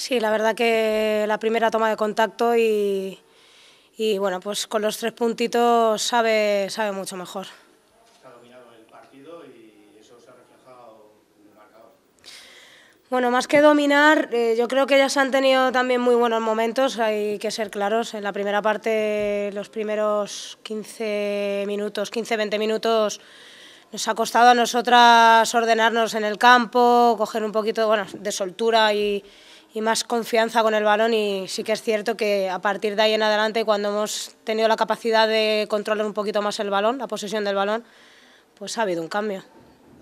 Sí, la verdad que la primera toma de contacto y, bueno, pues con los tres puntitos sabe, sabe mucho mejor. dominado el partido y eso se ha reflejado en el marcador. Bueno, más que dominar, eh, yo creo que ya se han tenido también muy buenos momentos, hay que ser claros. En la primera parte, los primeros 15 minutos, 15-20 minutos, nos ha costado a nosotras ordenarnos en el campo, coger un poquito bueno, de soltura y y más confianza con el balón y sí que es cierto que a partir de ahí en adelante cuando hemos tenido la capacidad de controlar un poquito más el balón, la posesión del balón, pues ha habido un cambio.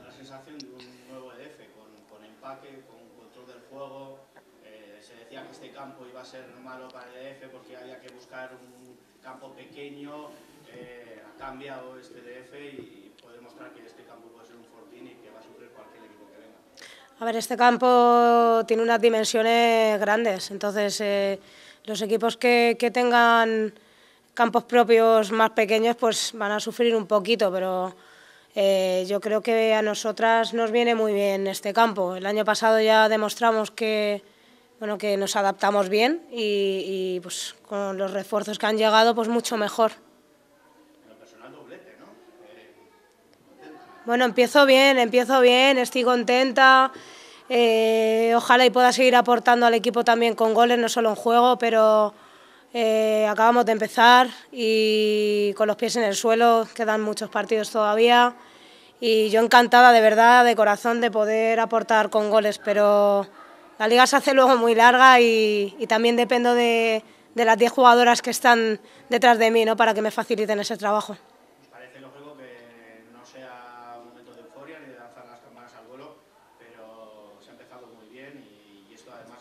la sensación de un nuevo EDF con, empaque, con control del juego. Eh, se decía que este campo iba a ser malo para el EDF porque había que buscar un campo pequeño. Eh, ha cambiado este EDF y puede mostrar que este campo puede ser un fortín y que va a sufrir cualquier equipo que venga. A ver, este campo tiene unas dimensiones grandes, entonces eh, los equipos que, tengan campos propios más pequeños pues van a sufrir un poquito, pero eh, yo creo que a nosotras nos viene muy bien este campo. El año pasado ya demostramos que, bueno, que nos adaptamos bien y, y pues, con los refuerzos que han llegado pues mucho mejor. Bueno, empiezo bien, empiezo bien, estoy contenta. Eh, ojalá y pueda seguir aportando al equipo también con goles, no solo en juego, pero eh, acabamos de empezar y con los pies en el suelo, quedan muchos partidos todavía. Y yo encantada de verdad, de corazón, de poder aportar con goles, pero la liga se hace luego muy larga y, también dependo de, de las 10 jugadoras que están detrás de mí ¿no? para que me faciliten ese trabajo un momento de euforia ni de lanzar las campanas al vuelo, pero se ha empezado muy bien y, esto además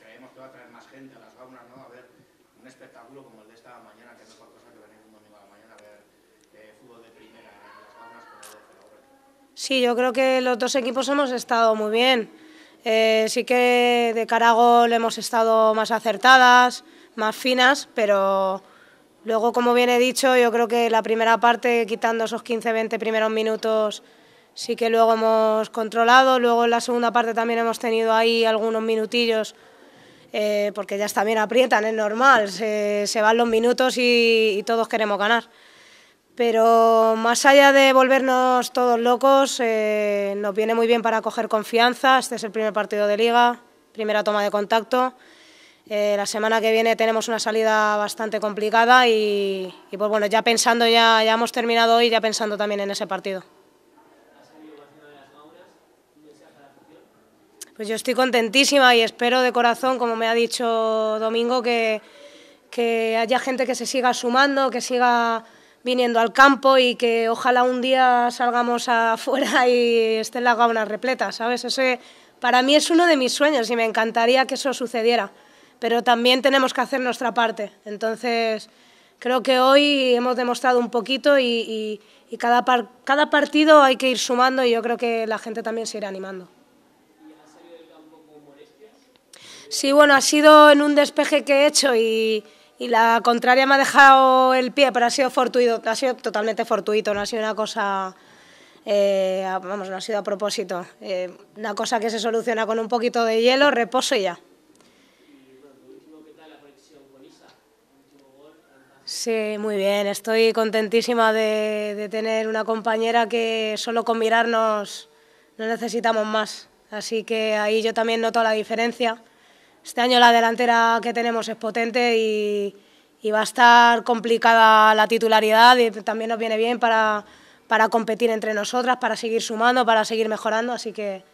creemos que va a traer más gente a las gaunas, ¿no? A ver un espectáculo como el de esta mañana, que es mejor cosa que venir un domingo a la mañana a ver eh, fútbol de primera en las gaunas el Sí, yo creo que los dos equipos hemos estado muy bien. Eh, sí que de cara a gol hemos estado más acertadas, más finas, pero Luego, como bien he dicho, yo creo que la primera parte, quitando esos 15-20 primeros minutos, sí que luego hemos controlado. Luego en la segunda parte también hemos tenido ahí algunos minutillos, eh, porque ya también aprietan, es normal, se, van los minutos y, todos queremos ganar. Pero más allá de volvernos todos locos, eh, nos viene muy bien para coger confianza. Este es el primer partido de liga, primera toma de contacto. Eh, la semana que viene tenemos una salida bastante complicada y, pues bueno, ya pensando, ya, ya hemos terminado hoy, ya pensando también en ese partido. Pues yo estoy contentísima y espero de corazón, como me ha dicho Domingo, que, que haya gente que se siga sumando, que siga viniendo al campo y que ojalá un día salgamos afuera y estén las gaunas repletas, ¿sabes? para mí es uno de mis sueños y me encantaría que eso sucediera pero también tenemos que hacer nuestra parte. Entonces, creo que hoy hemos demostrado un poquito y, cada, cada partido hay que ir sumando y yo creo que la gente también se irá animando. Sí, bueno, ha sido en un despeje que he hecho y, la contraria me ha dejado el pie, pero ha sido fortuito, ha sido totalmente fortuito, no ha sido una cosa, eh, vamos, no ha sido a propósito. Eh, una cosa que se soluciona con un poquito de hielo, reposo y ya. Sí, muy bien. Estoy contentísima de, tener una compañera que solo con mirarnos no necesitamos más. Así que ahí yo también noto la diferencia. Este año la delantera que tenemos es potente y, va a estar complicada la titularidad y también nos viene bien para, para, competir entre nosotras, para seguir sumando, para seguir mejorando, así que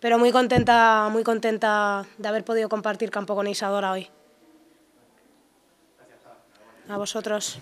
pero muy contenta, muy contenta de haber podido compartir campo con Isadora hoy. A vosotros.